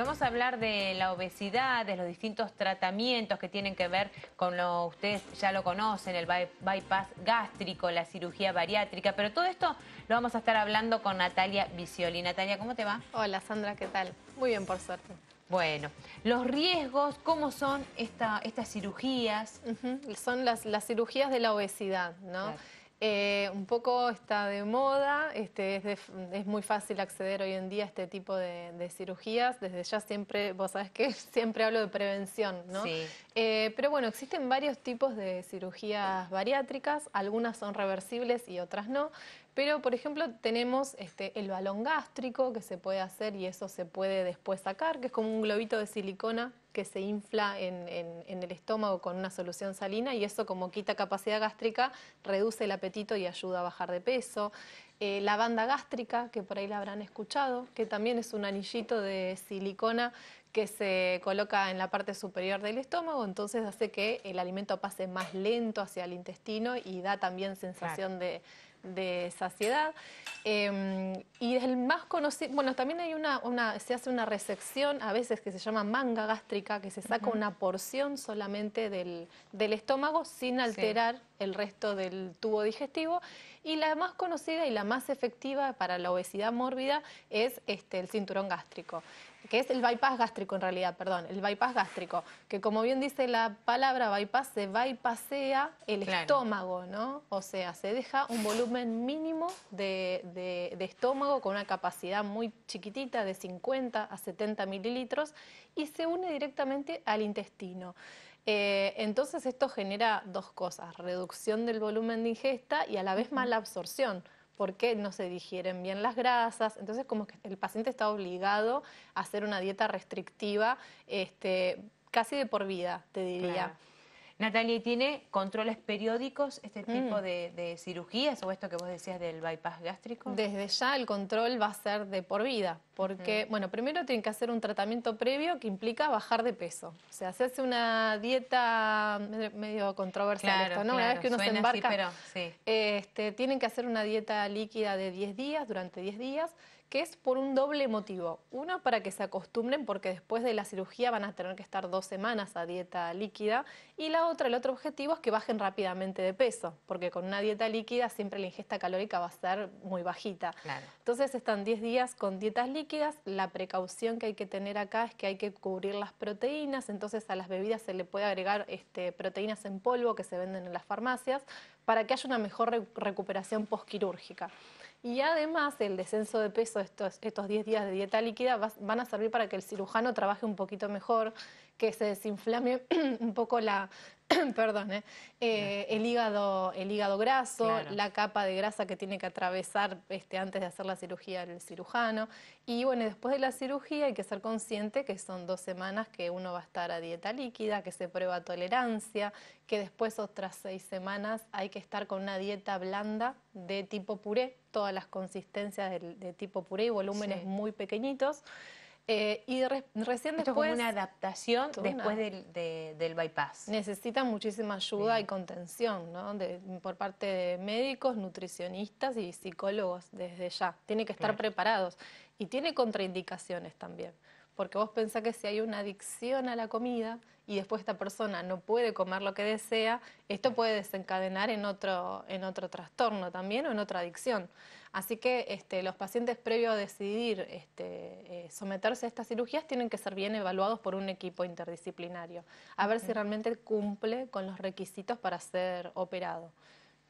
Vamos a hablar de la obesidad, de los distintos tratamientos que tienen que ver con lo ustedes ya lo conocen, el bypass gástrico, la cirugía bariátrica, pero todo esto lo vamos a estar hablando con Natalia Vicioli. Natalia, ¿cómo te va? Hola Sandra, ¿qué tal? Muy bien, por suerte. Bueno, los riesgos, ¿cómo son estas cirugías? Son las, cirugías de la obesidad, ¿no? Eh, un poco está de moda, este, es, muy fácil acceder hoy en día a este tipo de, cirugías. Desde ya siempre, vos sabés que siempre hablo de prevención, ¿no? Sí. Eh, pero bueno, existen varios tipos de cirugías bariátricas, algunas son reversibles y otras no. Pero, por ejemplo, tenemos este, el balón gástrico que se puede hacer y eso se puede después sacar, que es como un globito de silicona que se infla en, el estómago con una solución salina y eso como quita capacidad gástrica, reduce el apetito y ayuda a bajar de peso. Eh, la banda gástrica, que por ahí la habrán escuchado, que también es un anillito de silicona que se coloca en la parte superior del estómago, entonces hace que el alimento pase más lento hacia el intestino y da también sensación de de saciedad. Em, y el más conocido, bueno, también hay una, se hace una resección a veces que se llama manga gástrica, que se saca una porción solamente del, estómago sin alterar el resto del tubo digestivo. Y la más conocida y la más efectiva para la obesidad mórbida es este, el cinturón gástrico que es el bypass gástrico en realidad, perdón, el bypass gástrico, que como bien dice la palabra bypass, se bypassea el estómago, ¿no? O sea, se deja un volumen mínimo de, estómago con una capacidad muy chiquitita de 50 a 70 mililitros y se une directamente al intestino. Eh, entonces esto genera dos cosas, reducción del volumen de ingesta y a la vez mala absorción porque no se digieren bien las grasas. Entonces, como que el paciente está obligado a hacer una dieta restrictiva, este, casi de por vida, te diría. Natalia, ¿tiene controles periódicos este mm. tipo de, cirugías o esto que vos decías del bypass gástrico? Desde ya el control va a ser de por vida, porque, bueno, primero tienen que hacer un tratamiento previo que implica bajar de peso. O sea, se hace una dieta medio controversial esto, ¿no? una vez que uno se embarca, este, tienen que hacer una dieta líquida de 10 días, durante 10 días, que es por un doble motivo. Uno, para que se acostumbren, porque después de la cirugía van a tener que estar dos semanas a dieta líquida. Y la otra, el otro objetivo es que bajen rápidamente de peso, porque con una dieta líquida siempre la ingesta calórica va a ser muy bajita. Entonces están 10 días con dietas líquidas. La precaución que hay que tener acá es que hay que cubrir las proteínas, entonces a las bebidas se le puede agregar este, proteínas en polvo que se venden en las farmacias para que haya una mejor recuperación postquirúrgica. Y además el descenso de peso, estos, estos 10 días de dieta líquida, van a servir para que el cirujano trabaje un poquito mejor, que se desinflame un poco la, perdón, eh. Eh, el, hígado, el hígado graso, la capa de grasa que tiene que atravesar este, antes de hacer la cirugía el cirujano. Y bueno, después de la cirugía hay que ser consciente que son dos semanas que uno va a estar a dieta líquida, que se prueba tolerancia, que después otras seis semanas hay que estar con una dieta blanda de tipo puré, todas las consistencias de, tipo puré y volúmenes muy pequeñitos. Eh, y recién después... una adaptación después del, del, bypass. Necesita muchísima ayuda y contención, ¿no? por parte de médicos, nutricionistas y psicólogos desde ya. Tiene que estar preparados. Y tiene contraindicaciones también porque vos pensás que si hay una adicción a la comida y después esta persona no puede comer lo que desea, esto puede desencadenar en otro, trastorno también o en otra adicción. Así que este, los pacientes previo a decidir este, eh, someterse a estas cirugías tienen que ser bien evaluados por un equipo interdisciplinario, a ver si realmente cumple con los requisitos para ser operado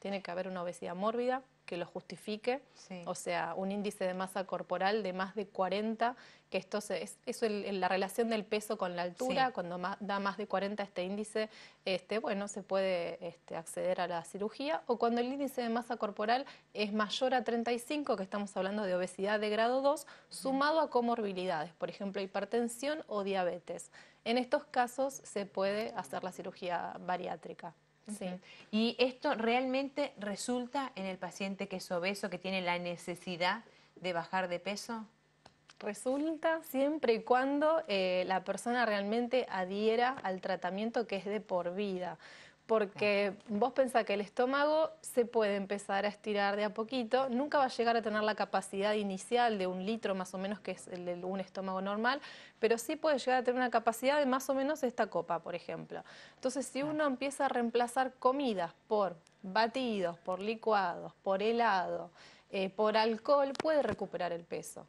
tiene que haber una obesidad mórbida que lo justifique, o sea, un índice de masa corporal de más de 40, que esto es, es la relación del peso con la altura, cuando da más de 40 este índice, este, bueno, se puede este, acceder a la cirugía, o cuando el índice de masa corporal es mayor a 35, que estamos hablando de obesidad de grado 2, sumado a comorbilidades, por ejemplo, hipertensión o diabetes. En estos casos se puede hacer la cirugía bariátrica. ¿Y esto realmente resulta en el paciente que es obeso, que tiene la necesidad de bajar de peso? Resulta siempre y cuando eh, la persona realmente adhiera al tratamiento que es de por vida porque vos pensás que el estómago se puede empezar a estirar de a poquito, nunca va a llegar a tener la capacidad inicial de un litro más o menos, que es el de un estómago normal, pero sí puede llegar a tener una capacidad de más o menos esta copa, por ejemplo. Entonces, si uno empieza a reemplazar comidas por batidos, por licuados, por helado, eh, por alcohol, puede recuperar el peso.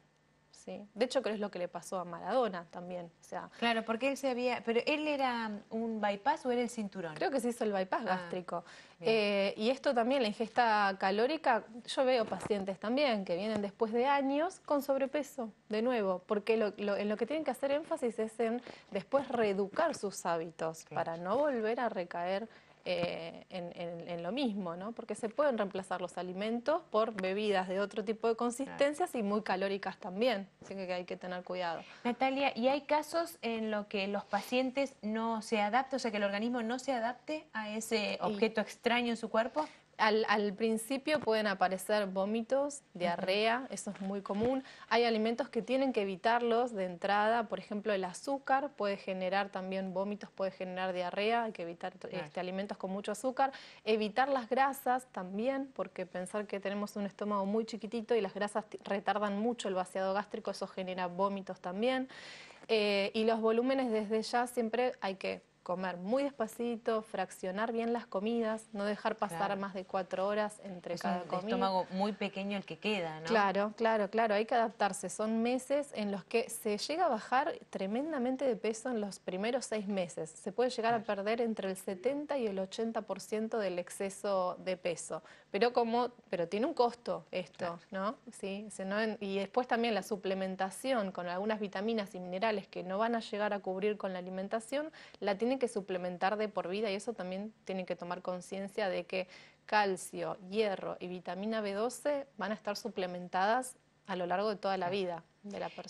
De hecho, creo que es lo que le pasó a Maradona también. sea, claro, porque él se había... ¿Pero él era un bypass o era el cinturón? Creo que se hizo el bypass ah, gástrico. Eh, y esto también, la ingesta calórica, yo veo pacientes también que vienen después de años con sobrepeso, de nuevo, porque lo, en lo que tienen que hacer énfasis es en después reeducar sus hábitos para no volver a recaer eh, en, lo mismo, ¿no? Porque se pueden reemplazar los alimentos por bebidas de otro tipo de consistencias y muy calóricas también, así que hay que tener cuidado. Natalia, ¿y hay casos en los que los pacientes no se adaptan, o sea, que el organismo no se adapte a ese objeto extraño en su cuerpo? Al, principio pueden aparecer vómitos, diarrea, eso es muy común. Hay alimentos que tienen que evitarlos de entrada, por ejemplo el azúcar puede generar también vómitos, puede generar diarrea, hay que evitar este, alimentos con mucho azúcar. Evitar las grasas también, porque pensar que tenemos un estómago muy chiquitito y las grasas retardan mucho el vaciado gástrico, eso genera vómitos también. Eh, y los volúmenes desde ya siempre hay que comer muy despacito, fraccionar bien las comidas, no dejar pasar más de cuatro horas entre cada comida. Es Un estómago muy pequeño el que queda, ¿no? Claro, claro, claro. Hay que adaptarse. Son meses en los que se llega a bajar tremendamente de peso en los primeros seis meses. Se puede llegar a perder entre el 70 y el 80% del exceso de peso. Pero como, pero tiene un costo esto, ¿no? Sí. Y después también la suplementación con algunas vitaminas y minerales que no van a llegar a cubrir con la alimentación, la tiene que suplementar de por vida y eso también tiene que tomar conciencia de que calcio, hierro y vitamina B12 van a estar suplementadas a lo largo de toda la vida.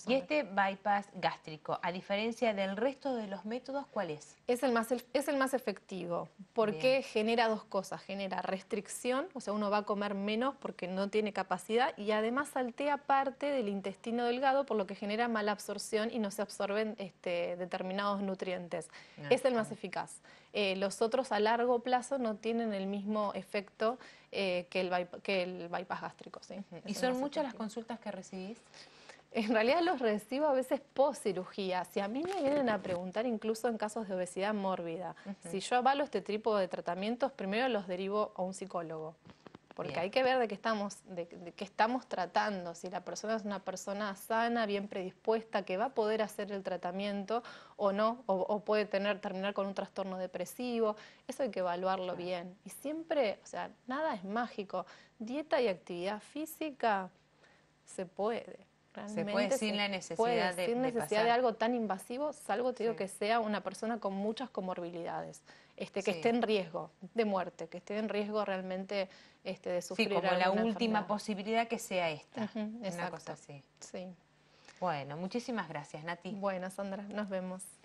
¿Y este bypass gástrico, a diferencia del resto de los métodos, cuál es? Es el más, es el más efectivo, porque genera dos cosas. Genera restricción, o sea, uno va a comer menos porque no tiene capacidad, y además saltea parte del intestino delgado, por lo que genera mala absorción y no se absorben este, determinados nutrientes. Ah, es el más eficaz. Eh, los otros a largo plazo no tienen el mismo efecto eh, que, el, que el bypass gástrico. ¿Y son muchas las consultas que recibís? en realidad los recibo a veces post cirugía. Si a mí me vienen a preguntar incluso en casos de obesidad mórbida, si yo avalo este tipo de tratamientos, primero los derivo a un psicólogo. Porque hay que ver de qué, estamos, de, estamos tratando, si la persona es una persona sana, bien predispuesta, que va a poder hacer el tratamiento o no, o, puede tener, terminar con un trastorno depresivo. Eso hay que evaluarlo bien. Y siempre, o sea, nada es mágico. Dieta y actividad física se puede se puede decir la necesidad de, necesidad de, algo tan invasivo, salvo que sea una persona con muchas comorbilidades, este, que esté en riesgo de muerte, que esté en riesgo realmente este, de sufrir. Sí, como la última posibilidad que sea esta, una cosa así. Bueno, muchísimas gracias, Nati. Bueno, Sandra, nos vemos.